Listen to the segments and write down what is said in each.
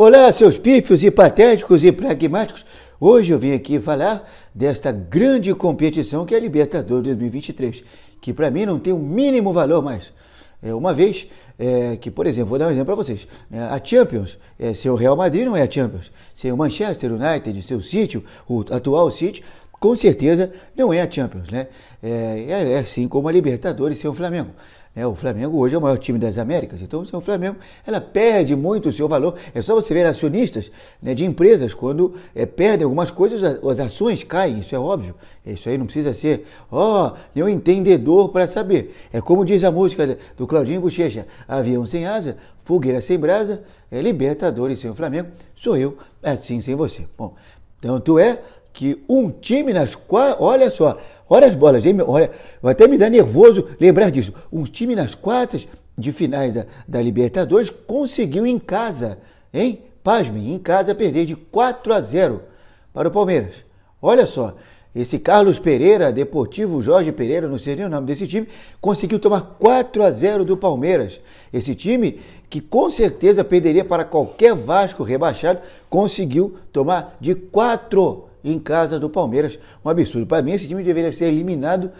Olá, seus pífios e patéticos e pragmáticos. Hoje eu vim aqui falar desta grande competição que é a Libertadores 2023, que para mim não tem o um mínimo valor mais. É uma vez é, que, por exemplo, vou dar um exemplo para vocês. Né? a Champions, é, sem o Real Madrid não é a Champions. Sem o Manchester United, seu sítio, o atual sítio, com certeza não é a Champions, né? É, é, é assim como a Libertadores sem o Flamengo. É, o Flamengo hoje é o maior time das Américas, então assim, o Flamengo ela perde muito o seu valor. É só você ver acionistas né, de empresas, quando é, perdem algumas coisas, as ações caem, isso é óbvio. É, isso aí não precisa ser, ó, oh, entendedor para saber. É como diz a música do Claudinho Bochecha, avião sem asa, fogueira sem brasa, é Libertadores sem o Flamengo, sou eu, assim sem você. Bom, tanto é que um time nas quatro, olha só, Olha as bolas, hein? Olha, vai até me dar nervoso lembrar disso. Um time nas quartas de finais da, da Libertadores conseguiu em casa, hein? Pasme, em casa perder de 4 a 0 para o Palmeiras. Olha só, esse Carlos Pereira, Deportivo Jorge Pereira, não sei nem o nome desse time, conseguiu tomar 4 a 0 do Palmeiras. Esse time que com certeza perderia para qualquer Vasco rebaixado, conseguiu tomar de 4 em casa do Palmeiras. Um absurdo. Para mim, esse time deveria ser eliminado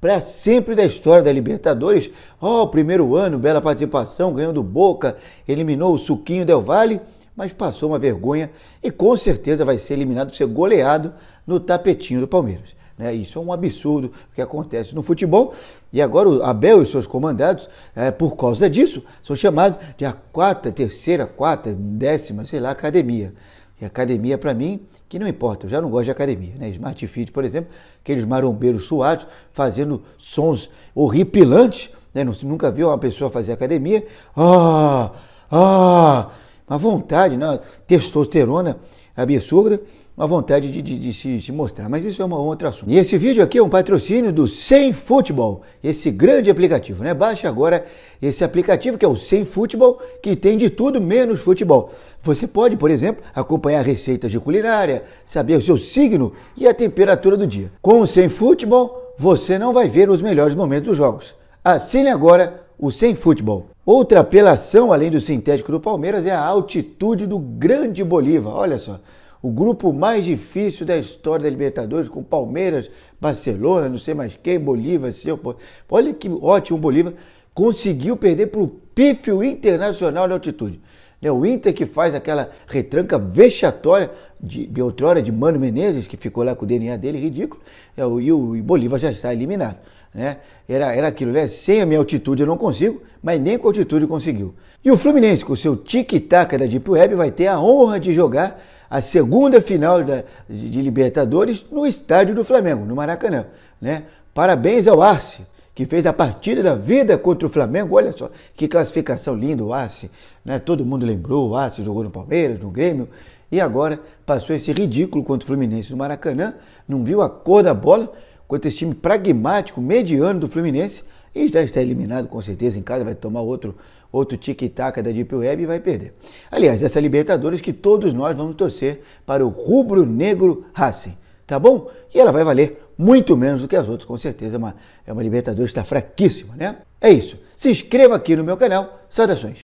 para sempre da história da Libertadores. Ó, oh, primeiro ano, bela participação, ganhou do Boca, eliminou o Suquinho Del Valle, mas passou uma vergonha e com certeza vai ser eliminado, ser goleado no tapetinho do Palmeiras. Né? Isso é um absurdo que acontece no futebol. E agora o Abel e seus comandados, é, por causa disso, são chamados de a quarta, terceira, quarta, décima, sei lá, academia. E academia, para mim, que não importa, eu já não gosto de academia. Né? Smart Fit, por exemplo, aqueles marombeiros suados fazendo sons horripilantes. Né? Nunca viu uma pessoa fazer academia. Ah, ah, uma vontade, né? testosterona absurda uma vontade de, de, de se, se, mostrar, mas isso é um outro assunto. E esse vídeo aqui é um patrocínio do Sem Futebol, esse grande aplicativo, né? Baixe agora esse aplicativo que é o Sem Futebol, que tem de tudo menos futebol. Você pode, por exemplo, acompanhar receitas de culinária, saber o seu signo e a temperatura do dia. Com o Sem Futebol, você não vai ver os melhores momentos dos jogos. Assine agora o Sem Futebol. Outra apelação, além do sintético do Palmeiras, é a altitude do Grande Bolívar. Olha só, o grupo mais difícil da história da Libertadores, com Palmeiras, Barcelona, não sei mais quem, Bolívar, seu. Olha que ótimo, o Bolívar conseguiu perder para o pífio internacional de altitude. Né, o Inter que faz aquela retranca vexatória de, de outrora de Mano Menezes, que ficou lá com o DNA dele, ridículo, né, e o e Bolívar já está eliminado. Né? Era, era aquilo, né? Sem a minha altitude eu não consigo, mas nem com altitude conseguiu. E o Fluminense, com o seu tic-tac da Deep Web, vai ter a honra de jogar a segunda final da, de Libertadores no estádio do Flamengo, no Maracanã. Né? Parabéns ao Arce, que fez a partida da vida contra o Flamengo. Olha só, que classificação linda o Arce. Né? Todo mundo lembrou, o Arce jogou no Palmeiras, no Grêmio. E agora passou esse ridículo contra o Fluminense no Maracanã, não viu a cor da bola contra esse time pragmático, mediano do Fluminense. E já está eliminado com certeza em casa, vai tomar outro outro tic-tac da Deep Web e vai perder. Aliás, essa Libertadores que todos nós vamos torcer para o rubro-negro Racing, tá bom? E ela vai valer muito menos do que as outras, com certeza. É uma, é uma Libertadores que está fraquíssima, né? É isso. Se inscreva aqui no meu canal. Saudações!